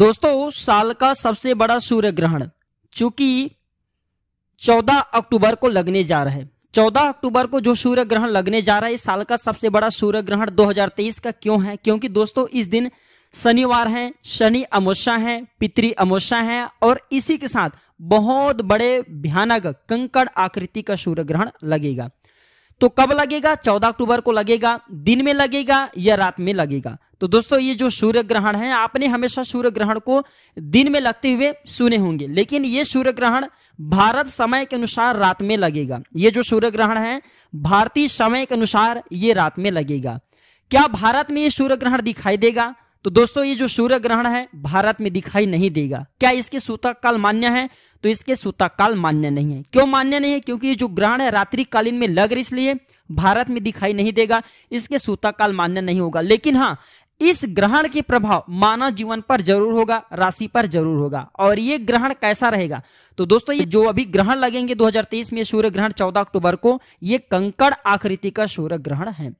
दोस्तों साल का सबसे बड़ा सूर्य ग्रहण चूंकि 14 अक्टूबर को लगने जा रहा है 14 अक्टूबर को जो सूर्य ग्रहण लगने जा रहा है इस साल का सबसे बड़ा सूर्य ग्रहण 2023 का क्यों है क्योंकि दोस्तों इस दिन शनिवार है शनि अमोशा है पितृ अमोशा है और इसी के साथ बहुत बड़े भयानक कंकड़ आकृति का सूर्य ग्रहण लगेगा तो कब लगेगा चौदह अक्टूबर को लगेगा दिन में लगेगा या रात में लगेगा तो दोस्तों ये जो सूर्य ग्रहण है आपने हमेशा सूर्य ग्रहण को दिन में लगते हुए सुने होंगे लेकिन ये सूर्य ग्रहण भारत समय के अनुसार रात में लगेगा ये जो सूर्य ग्रहण है भारतीय समय के अनुसार ये रात में लगेगा क्या भारत में ये सूर्य ग्रहण दिखाई देगा तो दोस्तों ये जो सूर्य ग्रहण है भारत में दिखाई नहीं देगा क्या इसके सूतक काल मान्य है तो इसके सूताकाल मान्य नहीं है क्यों मान्य नहीं है क्योंकि जो ग्रहण है रात्रि कालीन में लग रही इसलिए भारत में दिखाई नहीं देगा इसके सूताकाल मान्य नहीं होगा लेकिन हाँ इस ग्रहण के प्रभाव मानव जीवन पर जरूर होगा राशि पर जरूर होगा और ये ग्रहण कैसा रहेगा तो दोस्तों ये जो अभी ग्रहण लगेंगे 2023 में सूर्य ग्रहण 14 अक्टूबर को ये कंकड़ आकृति का सूर्य ग्रहण है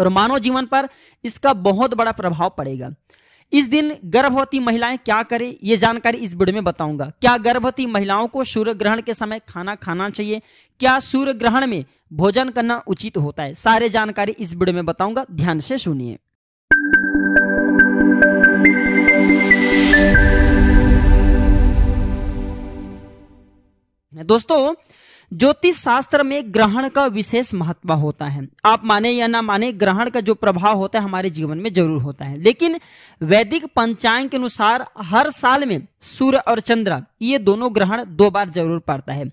और मानव जीवन पर इसका बहुत बड़ा प्रभाव पड़ेगा इस दिन गर्भवती महिलाएं क्या करें ये जानकारी इस वीडियो में बताऊंगा क्या गर्भवती महिलाओं को सूर्य ग्रहण के समय खाना खाना चाहिए क्या सूर्य ग्रहण में भोजन करना उचित होता है सारे जानकारी इस वीडियो में बताऊंगा ध्यान से सुनिए दोस्तों ज्योतिष शास्त्र में ग्रहण का विशेष महत्व होता है आप माने या ना माने ग्रहण का जो प्रभाव होता है हमारे जीवन में जरूर होता है लेकिन वैदिक पंचांग के अनुसार हर साल में सूर्य और चंद्र ये दोनों ग्रहण दो बार जरूर पड़ता है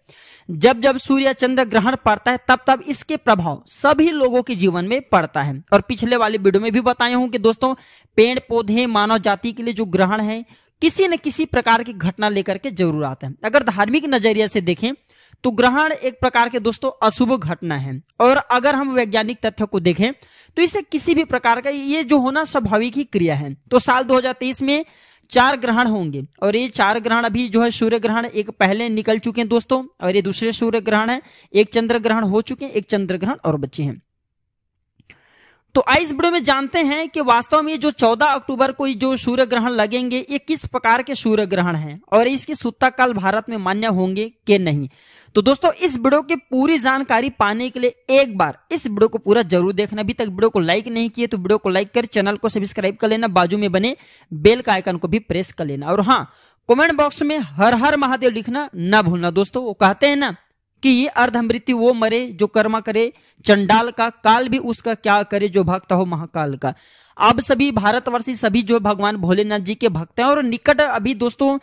जब जब सूर्य चंद्र ग्रहण पड़ता है तब तब इसके प्रभाव सभी लोगों के जीवन में पड़ता है और पिछले वाले वीडियो में भी बताया हूं कि दोस्तों पेड़ पौधे मानव जाति के लिए जो ग्रहण है किसी न किसी प्रकार की घटना लेकर के जरूर आते हैं अगर धार्मिक नजरिए से देखें तो ग्रहण एक प्रकार के दोस्तों अशुभ घटना है और अगर हम वैज्ञानिक तथ्य को देखें तो इसे किसी भी प्रकार का ये जो होना स्वाभाविक ही क्रिया है तो साल 2023 में चार ग्रहण होंगे और ये चार ग्रहण अभी जो है सूर्य ग्रहण एक पहले निकल चुके हैं दोस्तों और ये दूसरे सूर्य ग्रहण है एक चंद्र ग्रहण हो चुके हैं एक चंद्र ग्रहण और बच्चे हैं तो आइस वीडियो में जानते हैं कि वास्तव में जो 14 अक्टूबर को जो सूर्य ग्रहण लगेंगे ये किस प्रकार के सूर्य ग्रहण हैं और इसके काल भारत में मान्य होंगे के नहीं तो दोस्तों इस वीडियो की पूरी जानकारी पाने के लिए एक बार इस वीडियो को पूरा जरूर देखना अभी तक वीडियो को लाइक नहीं किए तो वीडियो को लाइक कर चैनल को सब्सक्राइब कर लेना बाजू में बने बेल का आइकन को भी प्रेस कर लेना और हाँ कॉमेंट बॉक्स में हर हर महादेव लिखना ना भूलना दोस्तों वो कहते हैं ना कि अर्धमृत्यु वो मरे जो कर्मा करे चंडाल का काल भी उसका क्या करे जो भक्त हो महाकाल का अब सभी भारतवर्षी सभी जो भगवान भोलेनाथ जी के भक्त हैं और निकट अभी दोस्तों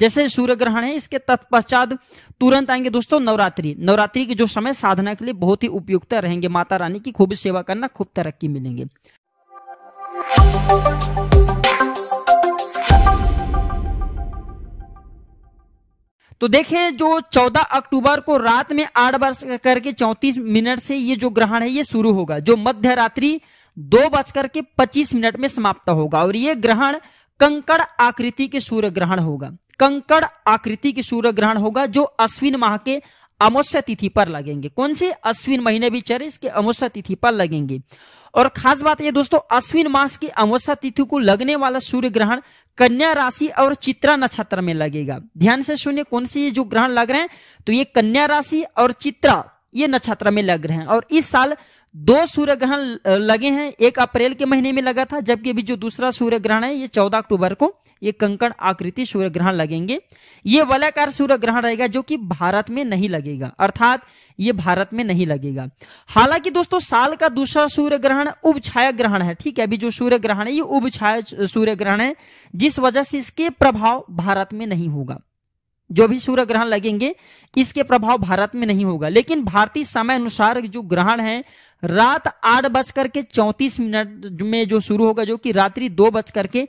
जैसे सूर्य ग्रहण है इसके तत्पश्चात तुरंत आएंगे दोस्तों नवरात्रि नवरात्रि के जो समय साधना के लिए बहुत ही उपयुक्त रहेंगे माता रानी की खूब सेवा करना खूब तरक्की मिलेंगे तो देखें जो 14 अक्टूबर को रात में आठ बज करके चौतीस मिनट से ये जो ग्रहण है ये शुरू होगा जो मध्य रात्रि दो बजकर के पच्चीस मिनट में समाप्त होगा और ये ग्रहण कंकड़ आकृति के सूर्य ग्रहण होगा कंकड़ आकृति के सूर्य ग्रहण होगा जो अश्विन माह के अमोस्य तिथि पर लगेंगे कौन से अश्विन महीने भी चरे इसके अमोस्य तिथि पर लगेंगे और खास बात ये दोस्तों अश्विन मास की अमोस्य तिथि को लगने वाला सूर्य ग्रहण कन्या राशि और चित्रा नक्षत्र में लगेगा ध्यान से सुनिए कौन से ये जो ग्रहण लग रहे हैं तो ये कन्या राशि और चित्रा ये नक्षत्र में लग रहे हैं और इस साल दो सूर्य ग्रहण लगे हैं एक अप्रैल के महीने में लगा था जबकि अभी जो दूसरा सूर्य ग्रहण है ये चौदह अक्टूबर को ये कंकण आकृति सूर्य ग्रहण लगेंगे ये वलयकार सूर्य ग्रहण रहेगा जो कि भारत में नहीं लगेगा अर्थात ये भारत में नहीं लगेगा हालांकि दोस्तों साल का दूसरा सूर्य ग्रहण उप ग्रहण है ठीक है अभी जो सूर्य ग्रहण है ये उप सूर्य ग्रहण है जिस वजह से इसके प्रभाव भारत में नहीं होगा जो भी सूर्य ग्रहण लगेंगे इसके प्रभाव भारत में नहीं होगा लेकिन भारतीय समय अनुसार जो ग्रहण है रात आठ बज करके चौंतीस मिनट में जो शुरू होगा जो कि रात्रि दो बज करके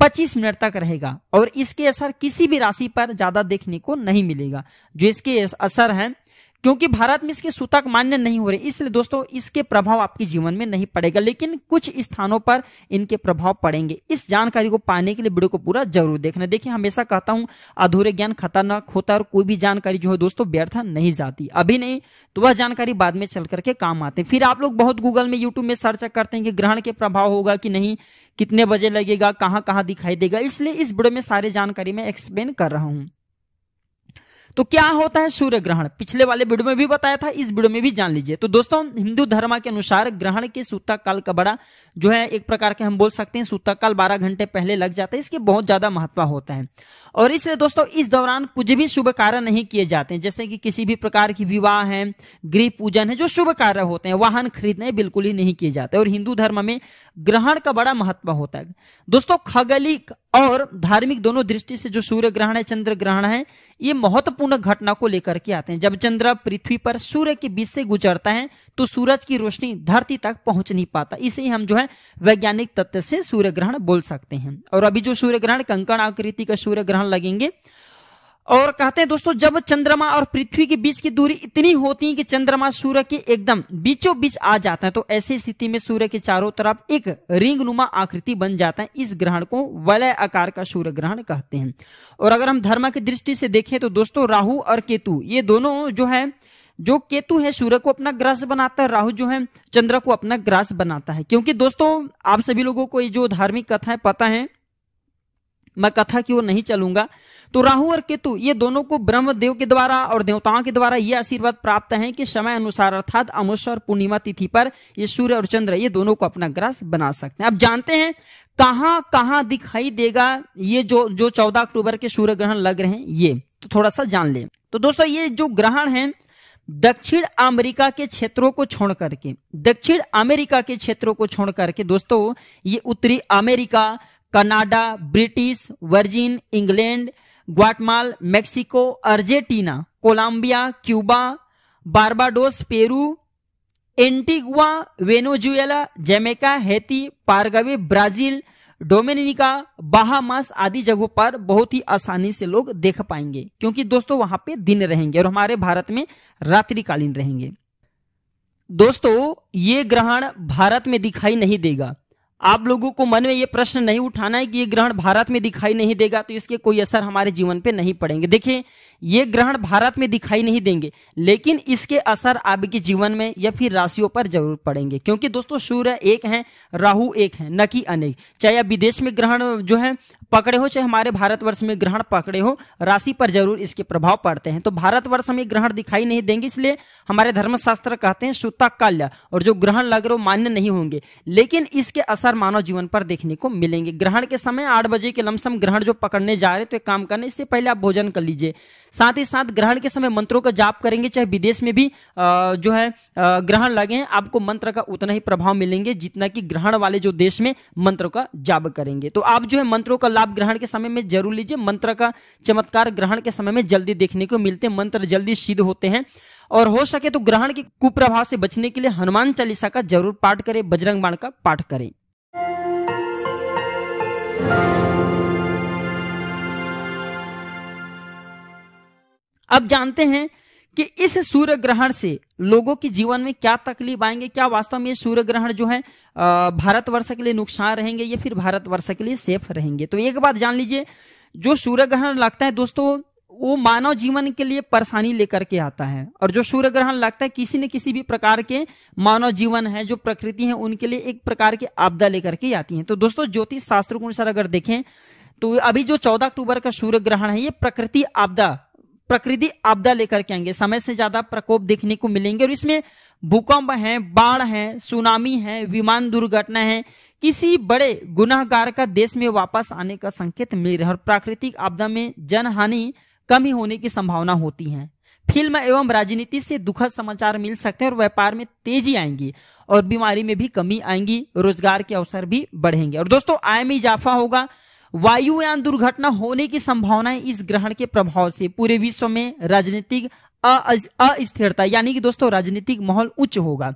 पच्चीस मिनट तक रहेगा और इसके असर किसी भी राशि पर ज्यादा देखने को नहीं मिलेगा जो इसके असर है क्योंकि भारत में इसके सूतक मान्य नहीं हो रहे इसलिए दोस्तों इसके प्रभाव आपके जीवन में नहीं पड़ेगा लेकिन कुछ स्थानों पर इनके प्रभाव पड़ेंगे इस जानकारी को पाने के लिए वीडियो को पूरा जरूर देखना देखिए हमेशा कहता हूं अधूरे ज्ञान खतरनाक होता है और कोई भी जानकारी जो है दोस्तों व्यर्थ नहीं जाती अभी नहीं तो वह जानकारी बाद में चल करके काम आते फिर आप लोग बहुत गूगल में यूट्यूब में सर्च करते हैं कि ग्रहण के प्रभाव होगा कि नहीं कितने बजे लगेगा कहाँ कहाँ दिखाई देगा इसलिए इस वीडियो में सारी जानकारी मैं एक्सप्लेन कर रहा हूँ तो क्या होता है सूर्य ग्रहण पिछले वाले वीडियो में भी बताया था इस वीडियो में भी जान लीजिए तो दोस्तों हिंदू धर्म के अनुसार ग्रहण के सूता काल का बड़ा जो है एक प्रकार के हम बोल सकते हैं सूता काल बारह घंटे पहले लग जाता है इसके बहुत ज्यादा महत्व होता है और इसलिए दोस्तों इस दौरान कुछ भी शुभ कार्य नहीं किए जाते हैं जैसे कि किसी भी प्रकार की विवाह है गृह पूजन है जो शुभ कार्य होते हैं वाहन खरीदने बिल्कुल ही नहीं किए जाते और हिंदू धर्म में ग्रहण का बड़ा महत्व होता है दोस्तों खगलिक और धार्मिक दोनों दृष्टि से जो सूर्य ग्रहण है चंद्र ग्रहण है ये महत्वपूर्ण महत्वपूर्ण घटना को लेकर के आते हैं जब चंद्र पृथ्वी पर सूर्य के बीच से गुजरता है तो सूरज की रोशनी धरती तक पहुंच नहीं पाता इसे हम जो है वैज्ञानिक तथ्य से सूर्य ग्रहण बोल सकते हैं और अभी जो सूर्य ग्रहण कंकड़ आकृति का सूर्य ग्रहण लगेंगे और कहते हैं दोस्तों जब चंद्रमा और पृथ्वी के बीच की दूरी इतनी होती है कि चंद्रमा सूर्य के एकदम बीचों बीच आ जाता है तो ऐसी स्थिति में सूर्य के चारों तरफ एक रिंग नुमा आकृति बन जाता है इस ग्रहण को वलय आकार का सूर्य ग्रहण कहते हैं और अगर हम धर्म की दृष्टि से देखें तो दोस्तों राहु और केतु ये दोनों जो है जो केतु है सूर्य को अपना ग्रास बनाता है राहु जो है चंद्र को अपना ग्रास बनाता है क्योंकि दोस्तों आप सभी लोगों को ये जो धार्मिक कथाएं पता है मैं कथा की ओर नहीं चलूंगा तो राहु और केतु ये दोनों को ब्रह्मदेव के द्वारा और देवताओं के द्वारा ये आशीर्वाद प्राप्त है कि समय अनुसार अर्थात अमोश और पूर्णिमा तिथि पर ये सूर्य और चंद्र ये दोनों को अपना ग्रास बना सकते हैं अब जानते हैं कहाँ कहाँ दिखाई देगा ये जो जो चौदह अक्टूबर के सूर्य ग्रहण लग रहे हैं ये तो थोड़ा सा जान ले तो दोस्तों ये जो ग्रहण है दक्षिण अमेरिका के क्षेत्रों को छोड़ करके दक्षिण अमेरिका के क्षेत्रों को छोड़ करके दोस्तों ये उत्तरी America Canada British Virgin England Guatemala Mexico Argentina Colombia Cuba Barbados Peru Antigua Venezuela Jamaica Haiti Paraguay Brazil Dominica Bahamas आदि जगहों पर बहुत ही आसानी से लोग देख पाएंगे क्योंकि दोस्तों वहां पे दिन रहेंगे और हमारे भारत में रात्रिकालीन रहेंगे दोस्तों ये ग्रहण भारत में दिखाई नहीं देगा आप लोगों को मन में ये प्रश्न नहीं उठाना है कि ये ग्रहण भारत में दिखाई नहीं देगा तो इसके कोई असर हमारे जीवन पे नहीं पड़ेंगे देखिए ये ग्रहण भारत में दिखाई नहीं देंगे लेकिन इसके असर आपके जीवन में या फिर राशियों पर जरूर पड़ेंगे क्योंकि दोस्तों सूर्य एक है राहु एक है न कि अनेक चाहे आप विदेश में ग्रहण जो है पकड़े हो चाहे हमारे भारतवर्ष में ग्रहण पकड़े हो राशि पर जरूर इसके प्रभाव पड़ते हैं तो भारतवर्ष में ग्रहण दिखाई नहीं देंगे इसलिए हमारे धर्मशास्त्र कहते हैं सुता काल्य और जो ग्रहण लग रहे हो मान्य नहीं होंगे लेकिन इसके असर असर मानव जीवन पर देखने को मिलेंगे ग्रहण के समय आठ बजे के लमसम ग्रहण जो पकड़ने जा रहे तो काम करने इससे पहले आप भोजन कर लीजिए साथ ही साथ ग्रहण के समय मंत्रों का जाप करेंगे चाहे विदेश में भी जो है ग्रहण लगे आपको मंत्र का उतना ही प्रभाव मिलेंगे जितना कि ग्रहण वाले जो देश में मंत्रों का जाप करेंगे तो आप जो है मंत्रों का लाभ ग्रहण के समय में जरूर लीजिए मंत्र का चमत्कार ग्रहण के समय में जल्दी देखने को मिलते हैं मंत्र जल्दी सिद्ध होते हैं और हो सके तो ग्रहण के कुप्रभाव से बचने के लिए हनुमान चालीसा का जरूर पाठ करें बजरंग बाण का पाठ करें अब जानते हैं कि इस सूर्य ग्रहण से लोगों के जीवन में क्या तकलीफ आएंगे क्या वास्तव में सूर्य ग्रहण जो है भारतवर्ष के लिए नुकसान रहेंगे या फिर भारतवर्ष के लिए सेफ रहेंगे तो एक बात जान लीजिए जो सूर्य ग्रहण लगता है दोस्तों वो मानव जीवन के लिए परेशानी लेकर के आता है और जो सूर्य ग्रहण लगता है किसी न किसी भी प्रकार के मानव जीवन है जो प्रकृति है उनके लिए एक प्रकार की आपदा लेकर के आती है तो दोस्तों ज्योतिष शास्त्र के अनुसार अगर देखें तो अभी जो चौदह अक्टूबर का सूर्य ग्रहण है ये प्रकृति आपदा प्रकृति आपदा लेकर के आएंगे समय से ज्यादा प्रकोप देखने को मिलेंगे और इसमें भूकंप है बाढ़ है सुनामी है विमान दुर्घटना है किसी बड़े गुनाहगार का देश में वापस आने का संकेत मिल रहा है और प्राकृतिक आपदा में जनहानि कम ही होने की संभावना होती है फिल्म एवं राजनीति से दुखद समाचार मिल सकते हैं और व्यापार में तेजी आएंगी और बीमारी में भी कमी आएंगी रोजगार के अवसर भी बढ़ेंगे और दोस्तों आय में इजाफा होगा वायुयान दुर्घटना होने की संभावनाएं इस ग्रहण के प्रभाव से पूरे विश्व में राजनीतिक अस्थिरता यानी कि दोस्तों राजनीतिक माहौल उच्च होगा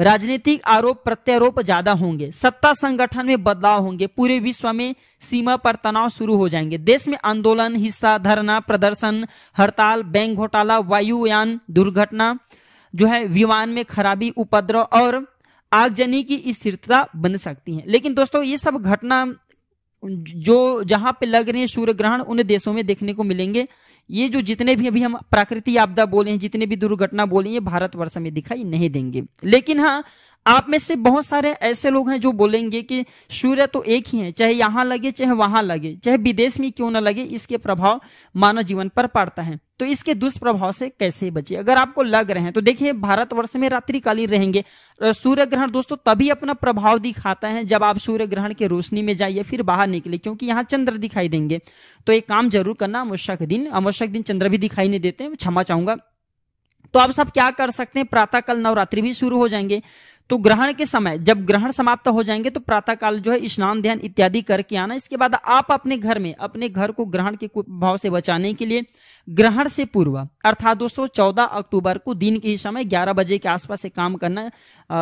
राजनीतिक आरोप प्रत्यारोप ज्यादा होंगे सत्ता संगठन में बदलाव होंगे पूरे विश्व में सीमा पर तनाव शुरू हो जाएंगे देश में आंदोलन हिस्सा धरना प्रदर्शन हड़ताल बैंक घोटाला वायुयान दुर्घटना जो है विमान में खराबी उपद्रव और आगजनी की स्थिरता बन सकती है लेकिन दोस्तों ये सब घटना जो जहां पे लग रहे हैं सूर्य ग्रहण उन देशों में देखने को मिलेंगे ये जो जितने भी अभी हम प्राकृतिक आपदा बोले हैं जितने भी दुर्घटना बोले हैं भारतवर्ष में दिखाई नहीं देंगे लेकिन हाँ आप में से बहुत सारे ऐसे लोग हैं जो बोलेंगे कि सूर्य तो एक ही है चाहे यहाँ लगे चाहे वहां लगे चाहे विदेश में क्यों ना लगे इसके प्रभाव मानव जीवन पर पड़ता है तो इसके दुष्प्रभाव से कैसे बचे अगर आपको लग रहे हैं तो देखिए भारतवर्ष में रात्रिकालीन रहेंगे सूर्य ग्रहण दोस्तों तभी अपना प्रभाव दिखाता है जब आप सूर्य ग्रहण के रोशनी में जाइए फिर बाहर निकले क्योंकि यहाँ चंद्र दिखाई देंगे तो एक काम जरूर करना आवश्यक दिन आवश्यक दिन चंद्र भी दिखाई नहीं देते क्षमा चाहूंगा तो आप सब क्या कर सकते हैं प्रातःकाल नवरात्रि भी शुरू हो जाएंगे तो ग्रहण के समय जब ग्रहण समाप्त हो जाएंगे तो प्रातः काल जो है स्नान ध्यान इत्यादि करके आना इसके बाद आप अपने घर में अपने घर को ग्रहण के भाव से बचाने के लिए ग्रहण से पूर्व अर्थात दोस्तों 14 अक्टूबर को दिन के ही समय 11 बजे के आसपास से काम करना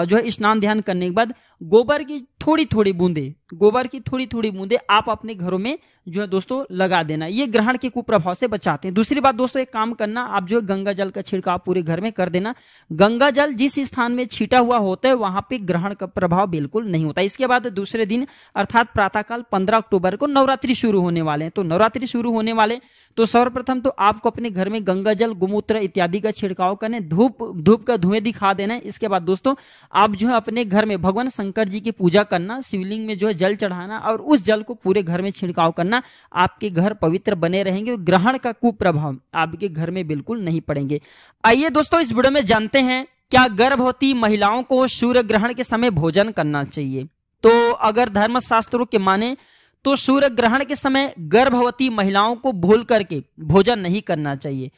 जो है स्नान ध्यान करने के बाद गोबर की थोड़ी थोड़ी बूंदे गोबर की थोड़ी थोड़ी बूंदे आप अपने घरों में जो है दोस्तों लगा देना ये ग्रहण के कुप्रभाव से बचाते हैं दूसरी बात दोस्तों एक काम करना आप जो है गंगा जल का छिड़काव पूरे घर में कर देना गंगा जल जिस स्थान में छीटा हुआ होता है वहां पे ग्रहण का प्रभाव बिल्कुल नहीं होता इसके बाद दूसरे दिन अर्थात प्रातःकाल पंद्रह अक्टूबर को नवरात्रि शुरू होने वाले हैं तो नवरात्रि शुरू होने वाले तो सर्वप्रथम तो आप आपको अपने घर में गंगा जल गुमूत्र इत्यादि का छिड़काव करने धूप धूप का धुएं दिखा देना इसके बाद दोस्तों आप जो है अपने घर में भगवान शंकर जी की पूजा करना शिवलिंग में जो है जल चढ़ाना और उस जल को पूरे घर में छिड़काव करना आपके घर पवित्र बने रहेंगे ग्रहण का कुप्रभाव आपके घर में बिल्कुल नहीं पड़ेंगे आइए दोस्तों इस वीडियो में जानते हैं क्या गर्भवती महिलाओं को सूर्य ग्रहण के समय भोजन करना चाहिए तो अगर धर्मशास्त्रों के माने तो सूर्य ग्रहण के समय गर्भवती महिलाओं को भूल करके भोजन नहीं करना चाहिए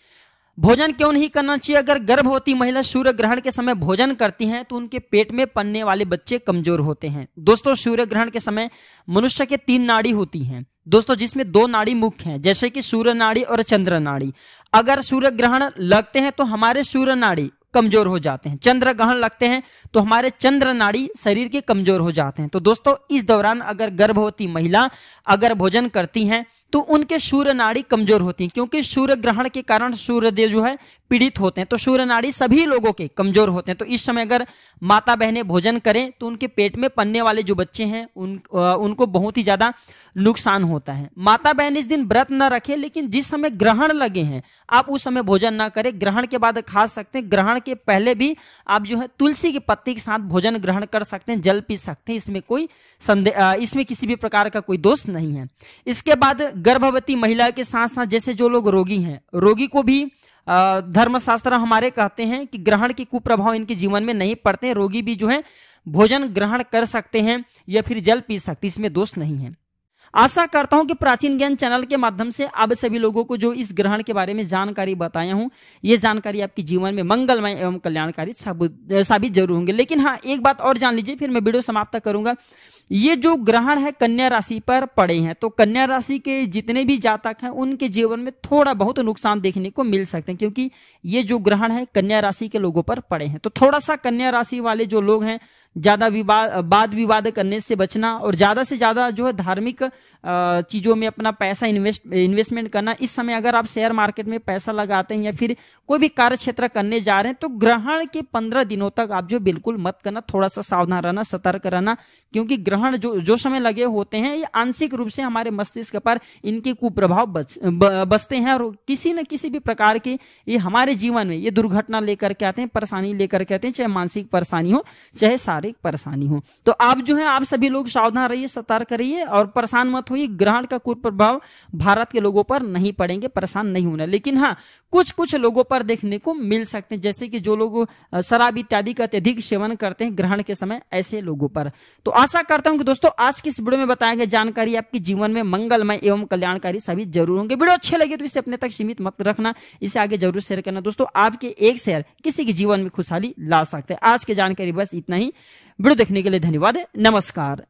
भोजन क्यों नहीं करना चाहिए अगर गर्भवती महिला सूर्य ग्रहण के समय भोजन करती हैं तो उनके पेट में पन्ने वाले बच्चे कमजोर होते हैं दोस्तों सूर्य ग्रहण के समय मनुष्य के तीन नाड़ी होती हैं दोस्तों जिसमें दो नाड़ी मुख्य हैं जैसे कि सूर्य नाड़ी और चंद्र नाड़ी अगर सूर्य ग्रहण लगते हैं तो हमारे सूर्य नाड़ी कमजोर हो जाते हैं चंद्र ग्रहण लगते हैं तो हमारे चंद्र नाड़ी शरीर के कमजोर हो जाते हैं तो दोस्तों इस दौरान अगर गर्भवती महिला अगर भोजन करती हैं तो उनके सूर्य नाड़ी कमजोर होती है क्योंकि सूर्य ग्रहण के कारण सूर्यदेव जो है पीड़ित होते हैं तो सूर्य नाड़ी सभी लोगों के कमजोर होते हैं तो इस समय अगर माता बहनें भोजन करें तो उनके पेट में पन्ने वाले जो बच्चे हैं उन उनको बहुत ही ज्यादा नुकसान होता है माता बहन इस दिन व्रत न रखें लेकिन जिस समय ग्रहण लगे हैं आप उस समय भोजन ना करें ग्रहण के बाद खा सकते हैं ग्रहण के पहले भी आप जो है तुलसी की पत्ती के साथ भोजन ग्रहण कर सकते हैं जल पी सकते हैं इसमें कोई संदेह इसमें किसी भी प्रकार का कोई दोष नहीं है इसके बाद गर्भवती महिला के साथ साथ जैसे जो लोग रोगी हैं रोगी को भी धर्मशास्त्र हमारे कहते हैं कि ग्रहण के कुप्रभाव इनके जीवन में नहीं पड़ते रोगी भी जो है भोजन ग्रहण कर सकते हैं या फिर जल पी सकते इसमें दोष नहीं है आशा करता हूं कि प्राचीन ज्ञान चैनल के माध्यम से अब सभी लोगों को जो इस ग्रहण के बारे में जानकारी बताया हूं ये जानकारी आपके जीवन में मंगलमय एवं कल्याणकारी साबित जरूर होंगे लेकिन हाँ एक बात और जान लीजिए फिर मैं वीडियो समाप्त करूंगा ये जो ग्रहण है कन्या राशि पर पड़े हैं तो कन्या राशि के जितने भी जातक हैं उनके जीवन में थोड़ा बहुत नुकसान देखने को मिल सकते हैं क्योंकि ये जो ग्रहण है कन्या राशि के लोगों पर पड़े हैं तो थोड़ा सा कन्या राशि वाले जो लोग हैं ज़्यादा विवाद वाद विवाद करने से बचना और ज़्यादा से ज़्यादा जो है धार्मिक चीज़ों में अपना पैसा इन्वेस्ट इन्वेस्टमेंट करना इस समय अगर आप शेयर मार्केट में पैसा लगाते हैं या फिर कोई भी कार्य क्षेत्र करने जा रहे हैं तो ग्रहण के पंद्रह दिनों तक आप जो बिल्कुल मत करना थोड़ा सा सावधान रहना सतर्क रहना क्योंकि ग्रहण जो जो समय लगे होते हैं ये आंशिक रूप से हमारे मस्तिष्क पर इनके कुप्रभाव बच बचते हैं और किसी न किसी भी प्रकार के ये हमारे जीवन में ये दुर्घटना लेकर के आते हैं परेशानी लेकर के आते हैं चाहे मानसिक परेशानी हो चाहे शारीरिक शारीरिक परेशानी हो तो आप जो है आप सभी लोग सावधान रहिए सतर्क रहिए और परेशान मत होइए ग्रहण का कुप्रभाव भारत के लोगों पर नहीं पड़ेंगे परेशान नहीं होना लेकिन हाँ कुछ कुछ लोगों पर देखने को मिल सकते हैं जैसे कि जो लोग शराब इत्यादि का अत्यधिक सेवन करते हैं ग्रहण के समय ऐसे लोगों पर तो आशा करता हूं कि दोस्तों आज की इस वीडियो में बताया गया जानकारी आपके जीवन में मंगलमय एवं कल्याणकारी सभी जरूर होंगे वीडियो अच्छे लगे तो इसे अपने तक सीमित मत रखना इसे आगे जरूर शेयर करना दोस्तों आपके एक शेयर किसी के जीवन में खुशहाली ला सकते हैं आज की जानकारी बस इतना ही वीडियो देखने के लिए धन्यवाद नमस्कार